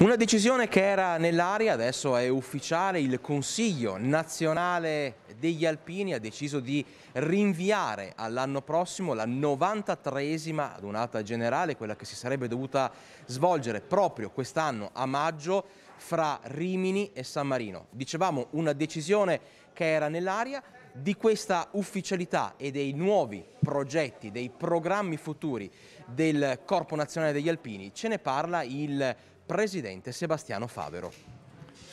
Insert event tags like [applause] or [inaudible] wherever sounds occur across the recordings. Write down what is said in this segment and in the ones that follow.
Una decisione che era nell'aria, adesso è ufficiale, il Consiglio nazionale degli alpini ha deciso di rinviare all'anno prossimo la 93esima adunata generale, quella che si sarebbe dovuta svolgere proprio quest'anno a maggio fra Rimini e San Marino. Dicevamo una decisione che era nell'aria di questa ufficialità e dei nuovi progetti, dei programmi futuri del Corpo Nazionale degli Alpini. Ce ne parla il presidente Sebastiano Favero.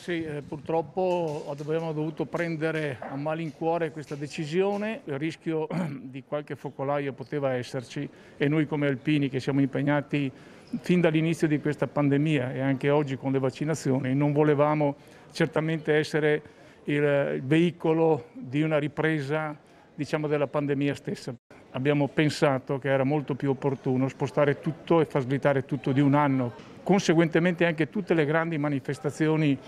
Sì, eh, purtroppo abbiamo dovuto prendere a malincuore questa decisione, il rischio [clears throat] di qualche focolaio poteva esserci e noi come alpini che siamo impegnati fin dall'inizio di questa pandemia e anche oggi con le vaccinazioni non volevamo certamente essere il veicolo di una ripresa diciamo, della pandemia stessa. Abbiamo pensato che era molto più opportuno spostare tutto e far slittare tutto di un anno conseguentemente anche tutte le grandi manifestazioni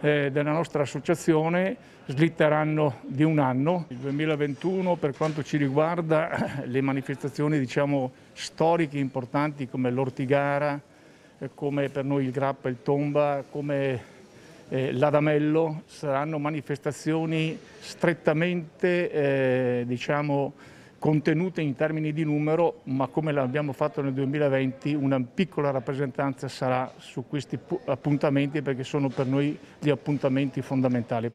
eh, della nostra associazione slitteranno di un anno. Il 2021 per quanto ci riguarda eh, le manifestazioni diciamo, storiche importanti come l'Ortigara, eh, come per noi il Grappa, il Tomba, come eh, l'Adamello saranno manifestazioni strettamente eh, diciamo, contenute in termini di numero, ma come l'abbiamo fatto nel 2020, una piccola rappresentanza sarà su questi appuntamenti perché sono per noi gli appuntamenti fondamentali.